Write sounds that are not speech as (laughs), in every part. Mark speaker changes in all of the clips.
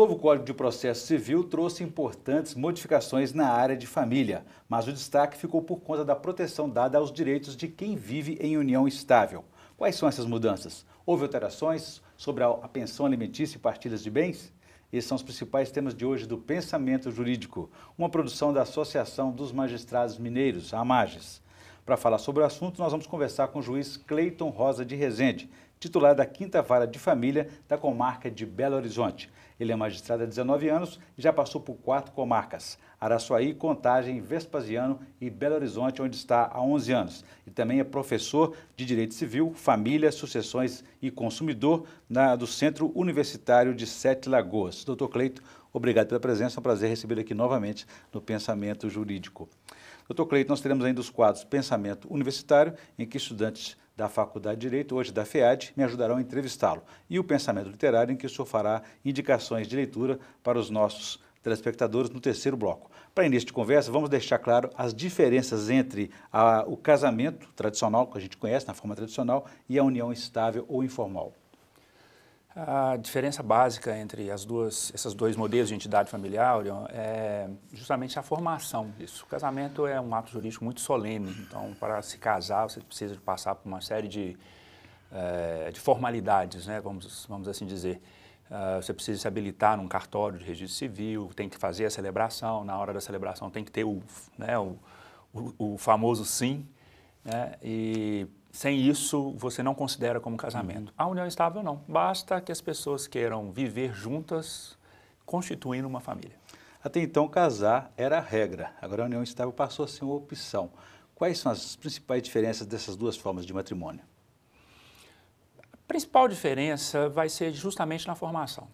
Speaker 1: novo Código de Processo Civil trouxe importantes modificações na área de família, mas o destaque ficou por conta da proteção dada aos direitos de quem vive em união estável. Quais são essas mudanças? Houve alterações sobre a pensão alimentícia e partilhas de bens? Esses são os principais temas de hoje do Pensamento Jurídico, uma produção da Associação dos Magistrados Mineiros, a AMAGES. Para falar sobre o assunto, nós vamos conversar com o juiz Cleiton Rosa de Rezende, titular da Quinta Vara de Família da comarca de Belo Horizonte. Ele é magistrado há 19 anos e já passou por quatro comarcas: Araçuaí, Contagem, Vespasiano e Belo Horizonte, onde está há 11 anos. E também é professor de Direito Civil, Família, Sucessões e Consumidor na, do Centro Universitário de Sete Lagoas. Doutor Cleito, obrigado pela presença. É um prazer recebê-lo aqui novamente no Pensamento Jurídico. Doutor Cleito, nós teremos ainda os quadros Pensamento Universitário, em que estudantes da Faculdade de Direito, hoje da FEAD, me ajudarão a entrevistá-lo. E o Pensamento Literário, em que o senhor fará indicações de leitura para os nossos telespectadores no terceiro bloco. Para início de conversa, vamos deixar claro as diferenças entre a, o casamento tradicional, que a gente conhece na forma tradicional, e a união estável
Speaker 2: ou informal. A diferença básica entre as duas, esses dois modelos de entidade familiar Orion, é justamente a formação disso. O casamento é um ato jurídico muito solene, então para se casar você precisa passar por uma série de, é, de formalidades, né? vamos, vamos assim dizer. Uh, você precisa se habilitar num cartório de registro civil, tem que fazer a celebração, na hora da celebração tem que ter o, né, o, o, o famoso sim, né? e sem isso você não considera como casamento. Uhum. A união estável não. Basta que as pessoas queiram viver juntas, constituindo uma família.
Speaker 1: Até então, casar era a regra. Agora, a união estável passou a ser uma opção. Quais são as principais diferenças dessas duas formas de matrimônio?
Speaker 2: A principal diferença vai ser justamente na formação.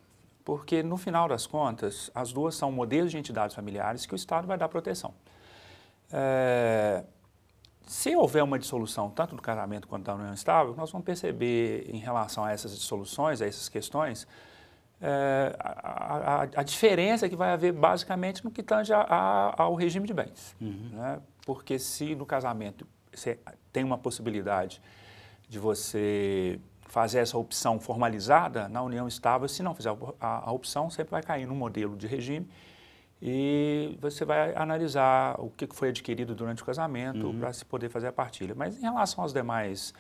Speaker 2: Porque, no final das contas, as duas são modelos de entidades familiares que o Estado vai dar proteção. É se houver uma dissolução, tanto do casamento quanto da união estável, nós vamos perceber em relação a essas dissoluções, a essas questões, é, a, a, a, diferença que vai haver basicamente no que tange a, ao regime de bens. Uhum. Né? Porque se no casamento você tem uma possibilidade de você fazer essa opção formalizada, na união estável, se não fizer a opção, sempre vai cair no modelo de regime e você vai analisar o que foi adquirido durante o casamento uhum. para se poder fazer a partilha. Mas em relação aos demais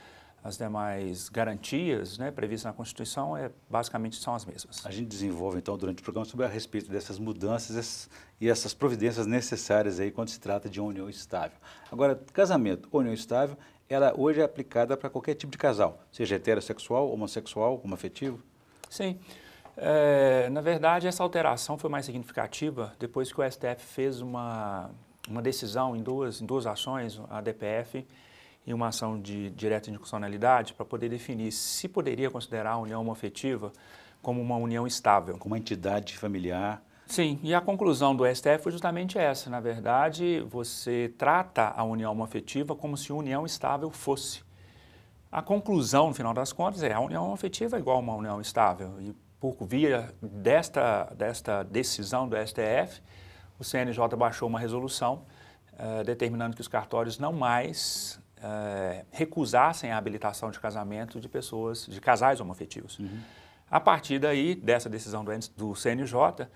Speaker 2: as demais garantias né, previstas na Constituição é, basicamente são as mesmas. A
Speaker 1: gente desenvolve, então, durante o programa, sobre a respeito dessas mudanças e essas providências necessárias aí quando se trata de uma união estável. Agora, casamento, união estável, ela hoje é aplicada para qualquer tipo de casal, seja heterossexual, homossexual, homoafetivo?
Speaker 2: Sim. Sim. É, na verdade, essa alteração foi mais significativa depois que o STF fez uma, uma decisão em duas, em duas ações, a DPF e uma ação de direta inconstitucionalidade, para poder definir se poderia considerar a união homoafetiva como uma união estável. Como uma entidade familiar. Sim, e a conclusão do STF foi justamente essa. Na verdade, você trata a união homoafetiva como se união estável fosse. A conclusão, no final das contas, é a união afetiva é igual a uma união estável. E por via desta, desta decisão do STF, o CNJ baixou uma resolução uh, determinando que os cartórios não mais uh, recusassem a habilitação de casamento de pessoas, de casais homofetivos. Uhum. A partir daí, dessa decisão do, do CNJ,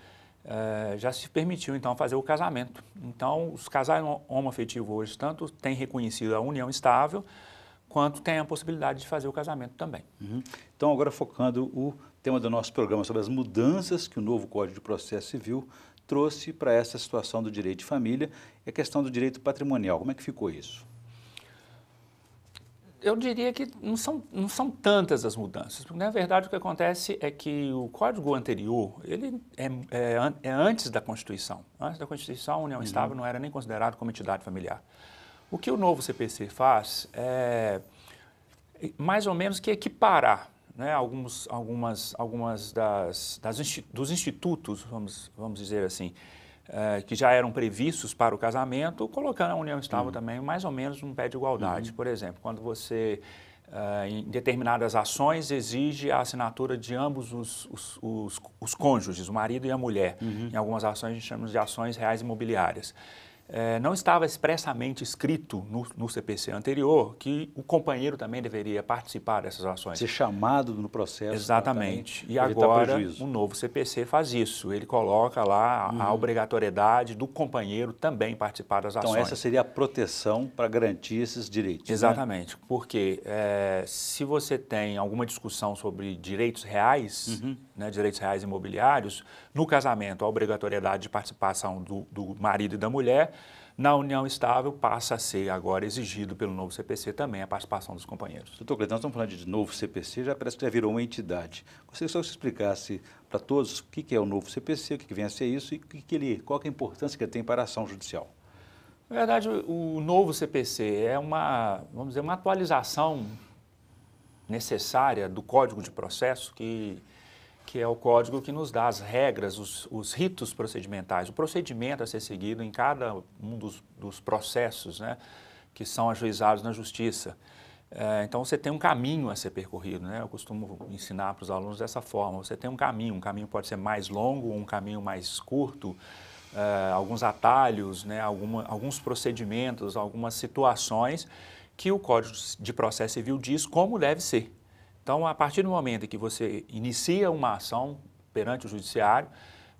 Speaker 2: Uh, eh, já se permitiu então fazer o casamento. Então, os casais homofetivos hoje tanto têm reconhecido a união estável, quanto têm a possibilidade de fazer o casamento também.
Speaker 1: Uhum. Então, agora focando o tema do nosso programa sobre as mudanças que o novo Código de Processo Civil trouxe para essa situação do direito de família e a questão do direito patrimonial. Como é
Speaker 2: que ficou isso? Eu diria que não são, não são tantas as mudanças, porque na verdade o que acontece é que o código anterior, ele é, é, é antes da Constituição. Antes da Constituição, a União uhum. Estável não era nem considerada como entidade familiar. O que o novo CPC faz é mais ou menos que equiparar né, alguns, algumas, algumas das, das institu dos institutos, vamos, vamos dizer assim, eh, que já eram previstos para o casamento, colocando a união estável uhum. também mais ou menos num pé de igualdade. Uhum. Por exemplo, quando você, eh, em determinadas ações, exige a assinatura de ambos os, os, os, os cônjuges, o marido e a mulher. Uhum. Em algumas ações, a gente chama de ações reais imobiliárias é, não estava expressamente escrito no, no, CPC anterior que o companheiro também deveria participar dessas ações. Ser chamado no processo. Exatamente. E tá agora o um novo CPC faz isso. Ele coloca lá a, uhum. a obrigatoriedade do companheiro também participar das então, ações. Então essa seria a proteção para garantir esses direitos. Né? Exatamente, né? porque é, se você tem alguma discussão sobre direitos reais, uhum. né, direitos reais imobiliários, no casamento a obrigatoriedade de participação do, do marido e da mulher na união estável, passa a ser agora exigido pelo novo CPC também a participação dos companheiros. Doutor Cleiton, nós estamos falando de novo CPC,
Speaker 1: já parece que já virou uma entidade. Gostaria só se explicasse para todos o que é o novo CPC, o que
Speaker 2: vem a ser isso e que ele, qual é a importância que ele tem para a ação judicial. Na verdade, o novo CPC é uma, vamos dizer, uma atualização necessária do Código de Processo que que é o código que nos dá as regras, os, os, ritos procedimentais, o procedimento a ser seguido em cada um dos, dos processos né, que são ajuizados na justiça. É, então, você tem um caminho a ser percorrido. Né? Eu costumo ensinar para os alunos dessa forma: você tem um caminho, um caminho pode ser mais longo, um caminho mais curto. É, alguns atalhos, né, alguma, alguns procedimentos, algumas situações que o Código de Processo Civil diz como deve ser. Então, a partir do momento em que você inicia uma ação perante o judiciário,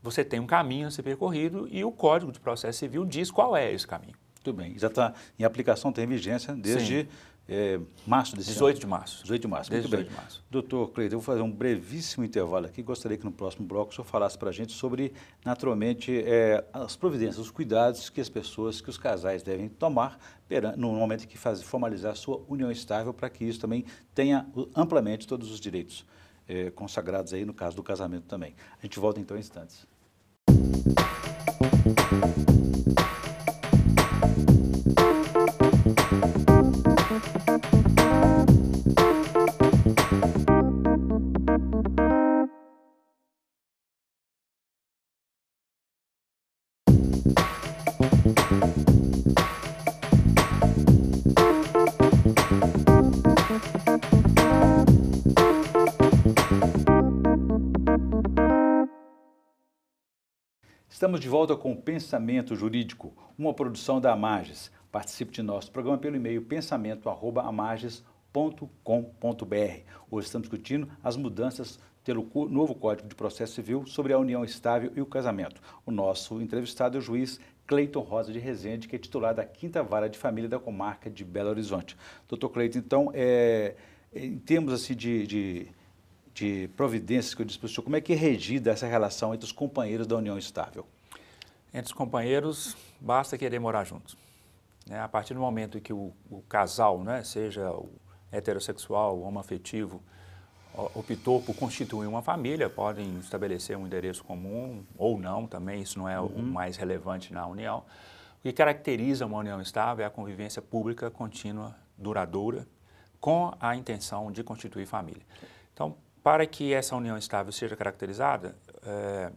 Speaker 2: você tem um caminho a ser percorrido e o Código de Processo Civil diz qual é esse caminho. Tudo bem, já está
Speaker 1: em aplicação, tem vigência desde Sim
Speaker 2: é, março desse 18 ano. de março. 18 de março, muito 18 bem. De
Speaker 1: março. Doutor Cleiton, eu vou fazer um brevíssimo intervalo aqui. Gostaria que no próximo bloco o senhor falasse para a gente sobre, naturalmente, é, as providências, os cuidados que as pessoas, que os casais devem tomar no momento em que faz, formalizar a sua união estável para que isso também tenha amplamente todos os direitos é, consagrados aí no caso do casamento também. A gente volta então em instantes. Música Estamos de volta com o Pensamento Jurídico, uma produção da Amages. Participe de nosso programa pelo e-mail pensamento.amages.com.br. Hoje estamos discutindo as mudanças pelo novo Código de Processo Civil sobre a união estável e o casamento. O nosso entrevistado é o juiz Cleiton Rosa de Rezende, que é titular da Quinta Vara de Família da Comarca de Belo Horizonte. Doutor Cleiton, então, é, em termos assim, de, de de providências que eu disse para o senhor, como é que é regida essa relação entre os companheiros da união
Speaker 2: estável? Entre os companheiros, basta querer morar juntos. Né? A partir do momento em que o, o casal, né, seja o heterossexual, o homoafetivo, optou por constituir uma família, podem estabelecer um endereço comum ou não também, isso não é uhum. o mais relevante na união. O que caracteriza uma união estável é a convivência pública contínua, duradoura, com a intenção de constituir família. Então, para que essa união estável seja caracterizada, é,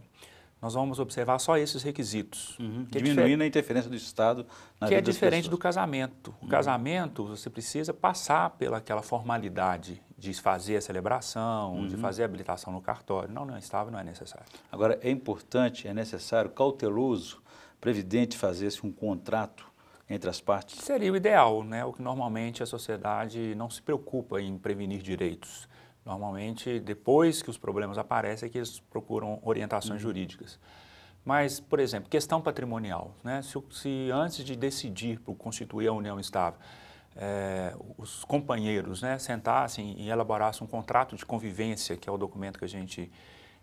Speaker 2: nós vamos observar só esses requisitos. Uhum. É Diminuindo a interferência do Estado na Que vida é diferente do casamento. O uhum. casamento, você precisa passar pelaquela formalidade de fazer a celebração, uhum. de fazer a habilitação no cartório. Não, não estável, não é necessário. Agora, é importante,
Speaker 1: é necessário, cauteloso, previdente fazer-se um contrato entre as partes?
Speaker 2: Seria o ideal, né? o que normalmente a sociedade não se preocupa em prevenir direitos. Normalmente, depois que os problemas aparecem, é que eles procuram orientações uhum. jurídicas. Mas, por exemplo, questão patrimonial. Né? Se, se antes de decidir por constituir a união estável, é, os companheiros né, sentassem e elaborassem um contrato de convivência, que é o documento que a gente,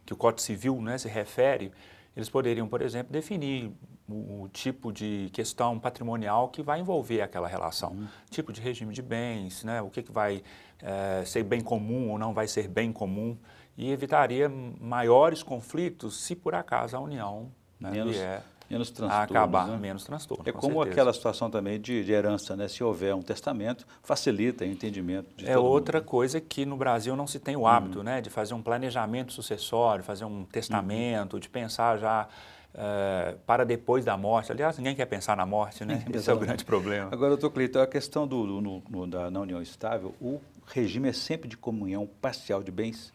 Speaker 2: que o Código Civil né, se refere, eles poderiam, por exemplo, definir o tipo de questão patrimonial que vai envolver aquela relação, uhum. tipo de regime de bens, né? o que, que vai é, ser bem comum ou não vai ser bem comum, e evitaria maiores conflitos se por acaso a união né, menos, vier menos a acabar, né? menos transtorno. É com como certeza. aquela
Speaker 1: situação também de, de, herança, né? se houver um testamento, facilita o entendimento de É outra
Speaker 2: mundo. coisa que no Brasil não se tem o hábito uhum. né? de fazer um planejamento sucessório, fazer um uhum. testamento, uhum. de pensar já uh, para depois da morte. Aliás, ninguém quer pensar na morte, né? (laughs) Esse é o grande problema. Agora,
Speaker 1: doutor Cleiton, a questão do, do no, no, da, na união estável, o regime é sempre de comunhão
Speaker 2: parcial de bens?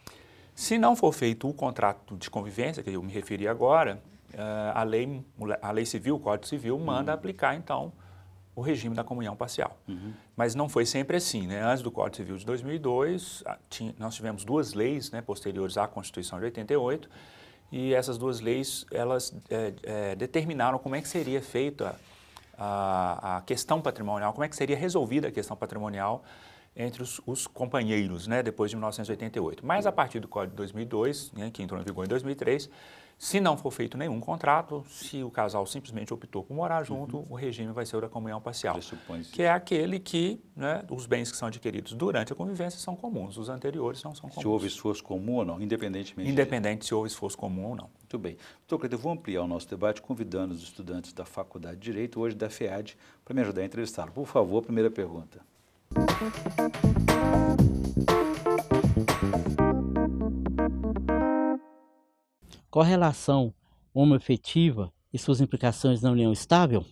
Speaker 2: Se não for feito o contrato de convivência, que eu me referi agora, uh, a, lei, a lei civil, o Código Civil, manda uhum. aplicar, então, o regime da comunhão parcial. Uhum. Mas não foi sempre assim. Né? Antes do Código Civil de 2002, nós tivemos duas leis né, posteriores à Constituição de 88 e essas duas leis elas é, é, determinaram como é que seria feita a, a, questão patrimonial, como é que seria resolvida a questão patrimonial entre os, os companheiros, né, depois de 1988. Mas a partir do Código de 2002, né, que entrou em vigor em 2003, se não for feito nenhum contrato, se o casal simplesmente optou por morar uhum. junto, uhum. o regime vai ser o da comunhão parcial, que é aquele que né, os bens que são adquiridos durante a convivência são comuns, os anteriores não são comuns. Se houve
Speaker 1: esforço comum ou não, independentemente. Independente de... se houve esforço comum ou não. Muito bem. Doutor Cleiton, eu vou ampliar o nosso debate convidando os estudantes da Faculdade de Direito, hoje da FEAD, para me ajudar a entrevistá-lo. Por favor, primeira pergunta. Música correlação homoafetiva e suas implicações na união estável?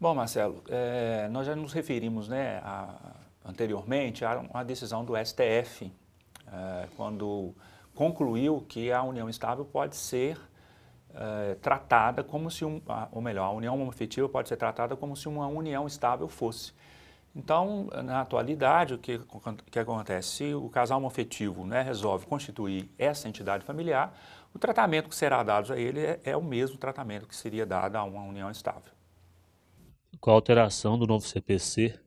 Speaker 2: Bom, Marcelo, é, nós já nos referimos né, a, anteriormente a uma decisão do STF, é, quando concluiu que a união estável pode ser é, tratada como se, um, ou melhor, a união homoafetiva pode ser tratada como se uma união estável fosse. Então, na atualidade, o que, que acontece? Se o casal homoafetivo né, resolve constituir essa entidade familiar, o tratamento que será dado a ele é, é o mesmo tratamento que seria dado a uma união estável. Qual a alteração do novo CPC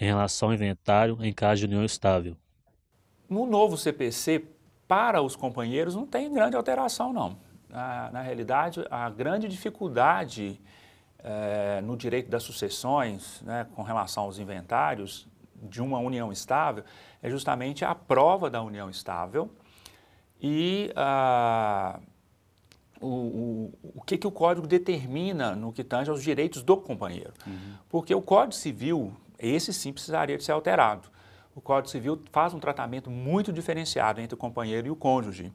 Speaker 2: em relação ao inventário em caso de união estável? No novo CPC, para os companheiros, não tem grande alteração, não. Na, ah, na realidade, a grande dificuldade é, no direito das sucessões, né, com relação aos inventários de uma união estável, é justamente a prova da união estável e ah, o, o, o, que, que o código determina no que tange aos direitos do companheiro. Uhum. Porque o Código Civil, esse sim precisaria de ser alterado. O Código Civil faz um tratamento muito diferenciado entre o companheiro e o cônjuge.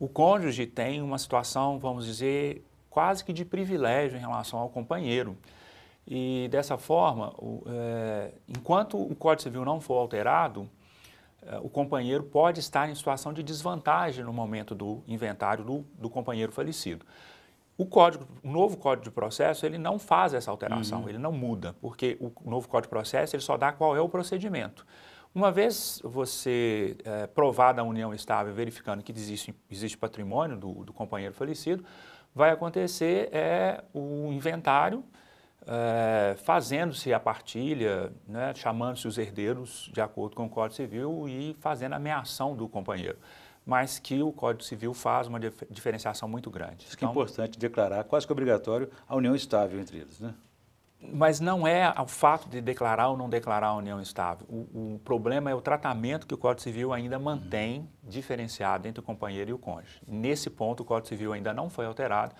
Speaker 2: O cônjuge tem uma situação, vamos dizer, quase que de privilégio em relação ao companheiro. E dessa forma, o, é, enquanto o Código Civil não for alterado, eh, o companheiro pode estar em situação de desvantagem no momento do inventário do, do companheiro falecido. O, código, o novo Código de Processo ele não faz essa alteração, uhum. ele não muda, porque o novo Código de Processo ele só dá qual é o procedimento. Uma vez você é, provada a união estável, verificando que existe, existe patrimônio do, do companheiro falecido, vai acontecer é, o inventário, é, fazendo-se a partilha, né, chamando-se os herdeiros de acordo com o Código Civil e fazendo a ameação do companheiro. Mas que o Código Civil faz uma dif diferenciação muito grande. Isso então, que é então
Speaker 1: importante declarar, quase que obrigatório, a união estável entre eles, né?
Speaker 2: Mas não é o fato de declarar ou não declarar a união estável. O, o problema é o tratamento que o Código Civil ainda mantém uhum. diferenciado entre o companheiro e o cônjuge. Nesse ponto, o Código Civil ainda não foi alterado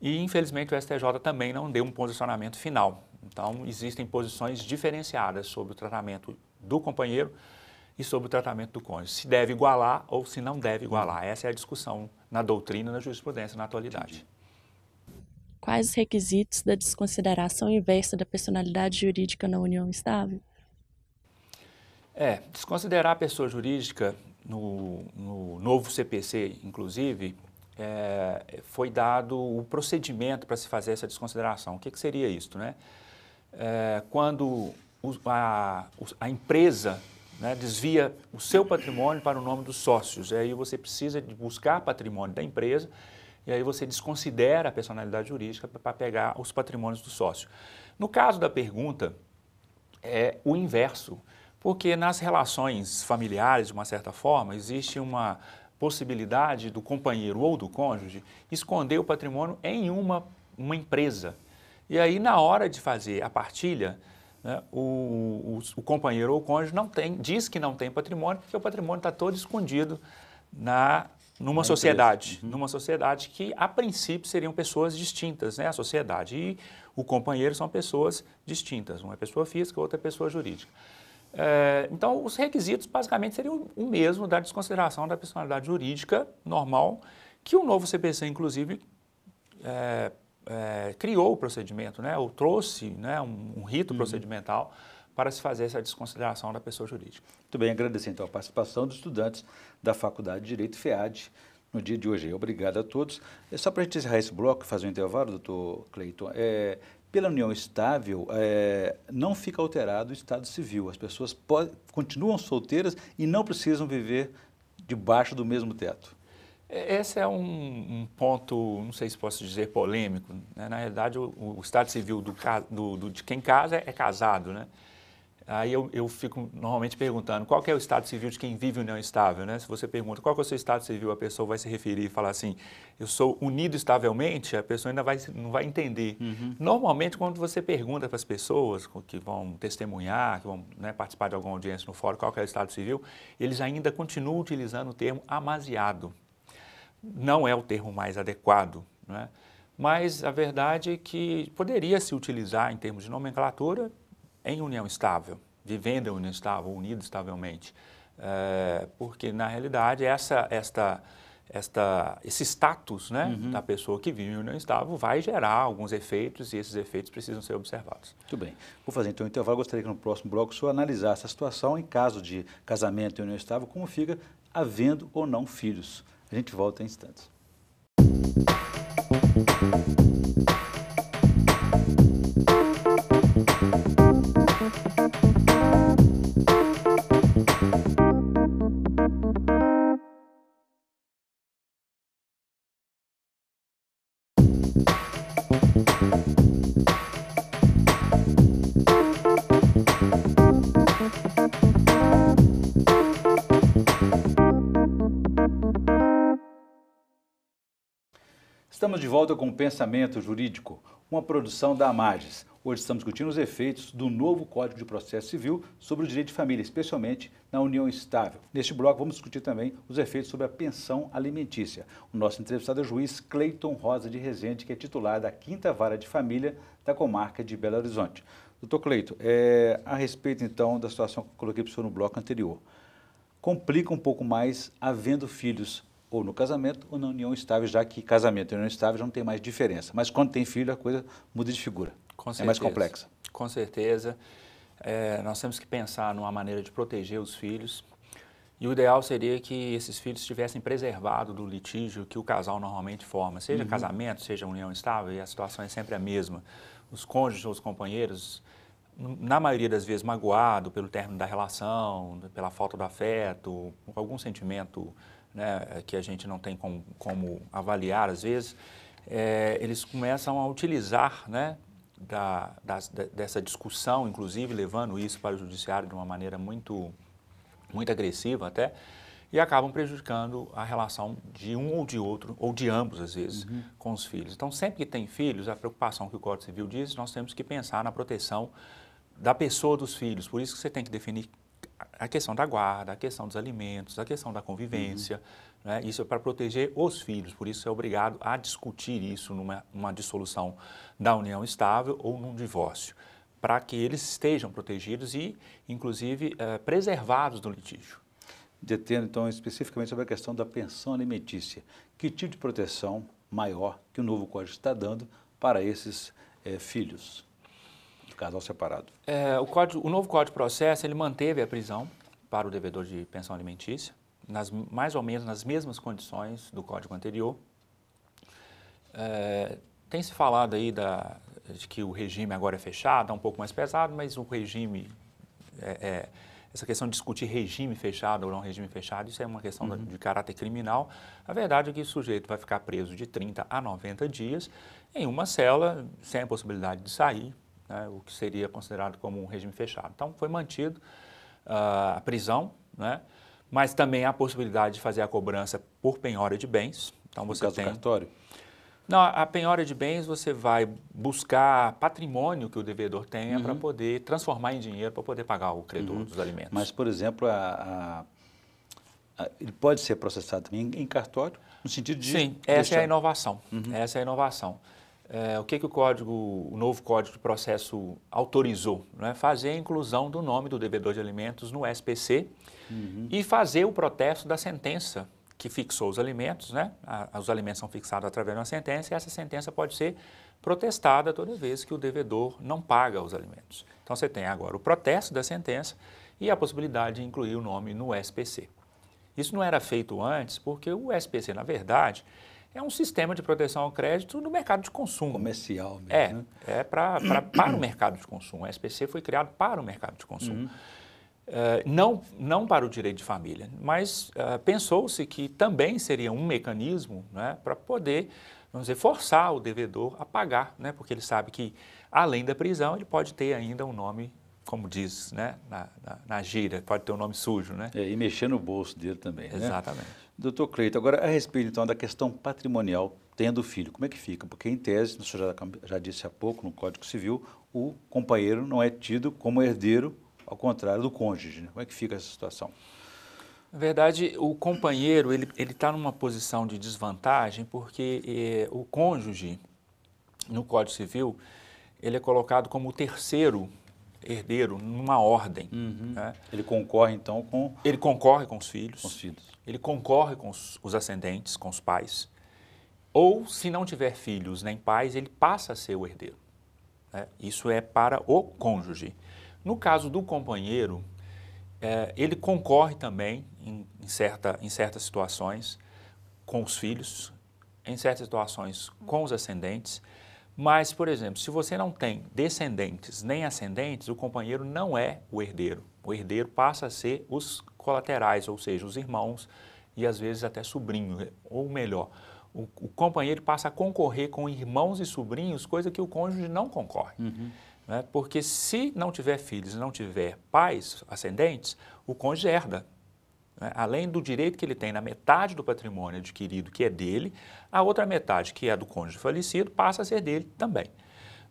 Speaker 2: e, infelizmente, o STJ também não deu um posicionamento final. Então, existem posições diferenciadas sobre o tratamento do companheiro e sobre o tratamento do cônjuge. Se deve igualar ou se não deve igualar. Essa é a discussão na doutrina, na jurisprudência, na atualidade. Quais os requisitos da desconsideração inversa da personalidade jurídica na união estável? É, desconsiderar a pessoa jurídica no, no novo CPC, inclusive, é, foi dado o procedimento para se fazer essa desconsideração. O que, que seria isso? Né? É, quando a, a empresa né, desvia o seu patrimônio para o nome dos sócios, e aí você precisa de buscar patrimônio da empresa, e aí você desconsidera a personalidade jurídica para pegar os patrimônios do sócio. No caso da pergunta, é o inverso, porque nas relações familiares, de uma certa forma, existe uma possibilidade do companheiro ou do cônjuge esconder o patrimônio em uma, uma empresa. E aí, na hora de fazer a partilha, né, o, o, o, companheiro ou o cônjuge não tem, diz que não tem patrimônio, porque o patrimônio está todo escondido na numa na sociedade, uhum. numa sociedade que a princípio seriam pessoas distintas, né, a sociedade e o companheiro são pessoas distintas, uma é pessoa física, outra é pessoa jurídica. É, então, os requisitos basicamente seriam o mesmo da desconsideração da personalidade jurídica normal, que o novo CPC, inclusive, é, é, criou o procedimento, né, ou trouxe né, um, um rito uhum. procedimental para se fazer essa desconsideração da pessoa jurídica.
Speaker 1: Muito bem, agradecer então a participação dos estudantes da Faculdade de Direito FEAD no dia de hoje. Obrigado a todos. É só para a gente encerrar esse bloco, fazer um intervalo, doutor Cleiton, é, pela união estável, é, não fica alterado o Estado civil. As pessoas pode, continuam solteiras e não precisam viver
Speaker 2: debaixo do mesmo teto. É, esse é um, um ponto, não sei se posso dizer polêmico. Né? Na realidade, o, o Estado civil do, do, do, de quem casa é casado, né? Aí eu, eu fico normalmente perguntando qual é o estado civil de quem vive união estável, né? Se você pergunta qual é o seu estado civil, a pessoa vai se referir e falar assim, eu sou unido estavelmente, a pessoa ainda vai, não vai entender. Uhum. Normalmente, quando você pergunta para as pessoas que vão testemunhar, que vão né, participar de alguma audiência no fórum, qual é o estado civil, eles ainda continuam utilizando o termo amasiado. Não é o termo mais adequado, né? Mas a verdade é que poderia se utilizar em termos de nomenclatura em união estável, vivendo em união estável, unido estavelmente. É, porque, na realidade, essa, esta, esta, esse status né, uhum. da pessoa que vive em união estável vai gerar alguns efeitos e esses efeitos precisam ser observados. Muito bem. Vou fazer então
Speaker 1: um intervalo. Gostaria que no próximo bloco o senhor analisasse a situação em caso de casamento em união estável, como fica havendo ou não filhos. A gente volta em instantes. Estamos de volta com o Pensamento Jurídico, uma produção da Amages. Hoje estamos discutindo os efeitos do novo Código de Processo Civil sobre o direito de família, especialmente na união estável. Neste bloco vamos discutir também os efeitos sobre a pensão alimentícia. O nosso entrevistado é o juiz Cleiton Rosa de Rezende, que é titular da Quinta Vara de Família da comarca de Belo Horizonte. Doutor Cleiton, é, a respeito então da situação que eu coloquei para o senhor no bloco anterior, complica um pouco mais havendo filhos, ou no casamento ou na união estável, já que casamento e união estável já não tem mais diferença. Mas quando tem filho, a coisa muda de figura. é mais complexa.
Speaker 2: Com certeza. É, nós temos que pensar numa maneira de proteger os filhos. E o ideal seria que esses filhos estivessem preservados do litígio que o casal normalmente forma, seja uhum. casamento, seja união estável, e a situação é sempre a mesma. Os cônjuges ou os companheiros, na maioria das vezes, magoados pelo término da relação, pela falta do afeto, algum sentimento né, que a gente não tem como, como avaliar às vezes, é, eles começam a utilizar né, da, dessa discussão, inclusive levando isso para o judiciário de uma maneira muito, muito agressiva até, e acabam prejudicando a relação de um ou de outro, ou de ambos às vezes, uhum. com os filhos. Então, sempre que tem filhos, a preocupação que o Código Civil diz, nós temos que pensar na proteção da pessoa dos filhos. Por isso que você tem que definir a questão da guarda, a questão dos alimentos, a questão da convivência. Uhum. Né? Isso é para proteger os filhos, por isso é obrigado a discutir isso numa dissolução da união estável ou num divórcio, para que eles estejam protegidos e, inclusive, eh, preservados do litígio. Detendo, então,
Speaker 1: especificamente sobre a questão da pensão alimentícia. Que tipo de proteção maior que o novo código está dando para esses eh, filhos? casal separado?
Speaker 2: É, o, código, o novo Código de Processo ele manteve a prisão para o devedor de pensão alimentícia, nas, mais ou menos nas mesmas condições do Código anterior. É, tem se falado aí da, de que o regime agora é fechado, é um pouco mais pesado, mas o regime, é, é, essa questão de discutir regime fechado ou não regime fechado, isso é uma questão uhum. de caráter criminal. A verdade é que o sujeito vai ficar preso de 30 a 90 dias em uma cela, sem a possibilidade de sair, né, o que seria considerado como um regime fechado. Então, foi mantido uh, a prisão, né, mas também há a possibilidade de fazer a cobrança por penhora de bens. Então, você no caso tem... do cartório? Não, a penhora de bens você vai buscar patrimônio que o devedor tenha uhum. para poder transformar em dinheiro para poder pagar o credor uhum. dos alimentos. Mas,
Speaker 1: por exemplo, a, a, a, ele pode ser processado
Speaker 2: também em cartório, no sentido de. Sim, essa deixar... é a inovação. Uhum. Essa é a inovação é, o que, que o código, o novo código de processo autorizou? Né? Fazer a inclusão do nome do devedor de alimentos no SPC uhum. e fazer o protesto da sentença que fixou os alimentos, né? A, os alimentos são fixados através de uma sentença e essa sentença pode ser protestada toda vez que o devedor não paga os alimentos. Então você tem agora o protesto da sentença e a possibilidade de incluir o nome no SPC. Isso não era feito antes porque o SPC, na verdade, é um sistema de proteção ao crédito no mercado de consumo. Comercial mesmo. É, né? é pra, pra para o mercado de consumo. A SPC foi criado para o mercado de consumo. Uhum. Uh, não, não para o direito de família, mas uh, pensou-se que também seria um mecanismo né, para poder, vamos dizer, forçar o devedor a pagar, né, porque ele sabe que, além da prisão, ele pode ter ainda um nome,
Speaker 1: como diz né, na, na, na gíria, pode ter um nome sujo. Né? É, e mexer no bolso dele também. Né? Exatamente. Né? Doutor Cleito, agora a respeito então da questão patrimonial, tendo filho, como é que fica? Porque em tese, o senhor já, já disse há pouco no Código Civil, o companheiro não é tido como herdeiro, ao contrário do cônjuge. Né? Como é que fica essa situação?
Speaker 2: Na verdade, o companheiro ele está numa posição de desvantagem porque eh, o cônjuge, no Código Civil, ele é colocado como o terceiro herdeiro numa ordem. Uhum. Né? Ele concorre então com. Ele concorre com os filhos. Com os filhos. Ele concorre com os, os ascendentes, com os pais. Ou, se não tiver filhos nem pais, ele passa a ser o herdeiro. Né? Isso é para o cônjuge. No caso do companheiro, é, ele concorre também em, em, certa, em certas situações com os filhos, em certas situações com os ascendentes mas, por exemplo, se você não tem descendentes nem ascendentes, o companheiro não é o herdeiro. O herdeiro passa a ser os colaterais, ou seja, os irmãos e às vezes até sobrinho, ou melhor, o, o companheiro passa a concorrer com irmãos e sobrinhos, coisa que o cônjuge não concorre. Uhum. Né? Porque se não tiver filhos e não tiver pais ascendentes, o cônjuge herda né, além do direito que ele tem na metade do patrimônio adquirido, que é dele, a outra metade, que é do cônjuge falecido, passa a ser dele também.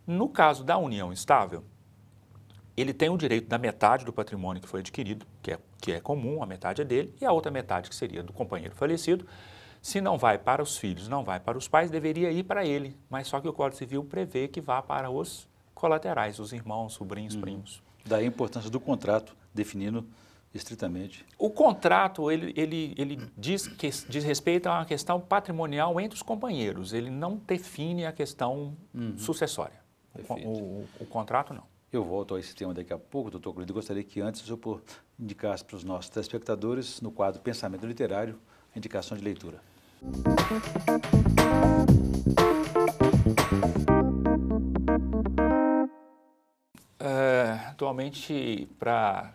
Speaker 2: No caso da união estável, ele tem o direito da metade do patrimônio que foi adquirido, que é, que é comum, a metade é dele, e a outra metade, que seria do companheiro falecido, se não vai para os filhos, não vai para os pais, deveria ir para ele. Mas só que o Código Civil prevê que vá para os colaterais, os irmãos, sobrinhos, uhum. primos.
Speaker 1: Daí a importância do contrato definindo Estritamente.
Speaker 2: O contrato, ele, ele, ele diz, que, diz respeito a uma questão patrimonial entre os companheiros. Ele não define a questão uhum. sucessória. O, o, o, contrato, não.
Speaker 1: Eu volto a esse tema daqui a pouco, doutor Colido. Gostaria que antes o senhor indicasse para os nossos telespectadores, no quadro Pensamento Literário, a indicação de leitura.
Speaker 2: É, atualmente, para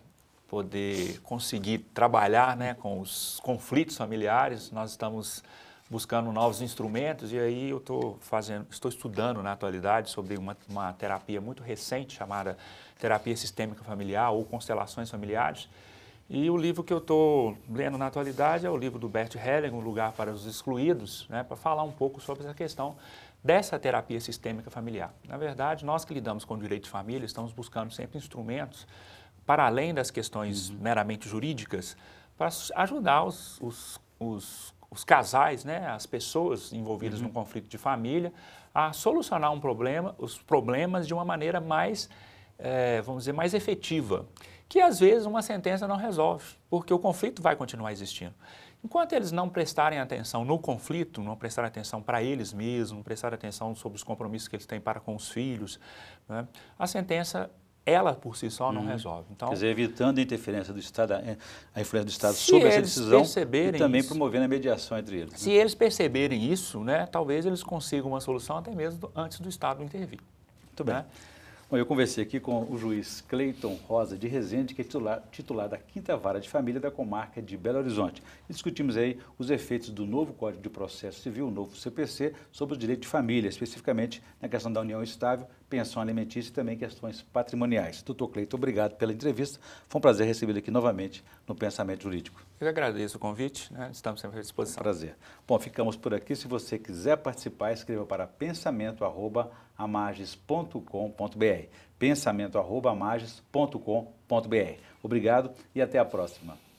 Speaker 2: poder conseguir trabalhar né, com os conflitos familiares. Nós estamos buscando novos instrumentos e aí eu tô fazendo, estou estudando na atualidade sobre uma, uma terapia muito recente chamada terapia sistêmica familiar ou constelações familiares. E o livro que eu estou lendo na atualidade é o livro do Bert Helling, Um Lugar para os Excluídos, né, para falar um pouco sobre essa questão dessa terapia sistêmica familiar. Na verdade, nós que lidamos com o direito de família estamos buscando sempre instrumentos para além das questões uhum. meramente jurídicas, para ajudar os, os, os, os, casais, né, as pessoas envolvidas uhum. no conflito de família, a solucionar um problema, os problemas de uma maneira mais, é, vamos dizer, mais efetiva, que às vezes uma sentença não resolve, porque o conflito vai continuar existindo. Enquanto eles não prestarem atenção no conflito, não prestarem atenção para eles mesmos, não prestarem atenção sobre os compromissos que eles têm para com os filhos, né, a sentença ela por si só não uhum. resolve. Então, Quer dizer,
Speaker 1: evitando a interferência do Estado, eh, a influência do Estado sobre essa decisão e também isso, promovendo a mediação entre eles.
Speaker 2: Se né? eles perceberem isso, né, talvez eles consigam uma solução até mesmo antes do Estado intervir.
Speaker 1: Muito né? bem. Bom, eu conversei aqui com o juiz Cleiton Rosa de Rezende, que é titular, titular da Quinta Vara de Família da Comarca de Belo Horizonte. discutimos aí os efeitos do novo Código de Processo Civil, o novo CPC, sobre o direito de família, especificamente na questão da união estável pensão alimentícia e também questões patrimoniais. Doutor Cleito, obrigado pela entrevista. Foi um prazer recebê-lo aqui novamente no Pensamento Jurídico.
Speaker 2: Eu agradeço o convite,
Speaker 1: né? estamos sempre à disposição. um prazer. Bom, ficamos por aqui. Se você quiser participar, escreva para pensamento.amages.com.br pensamento.amages.com.br Obrigado e até a próxima.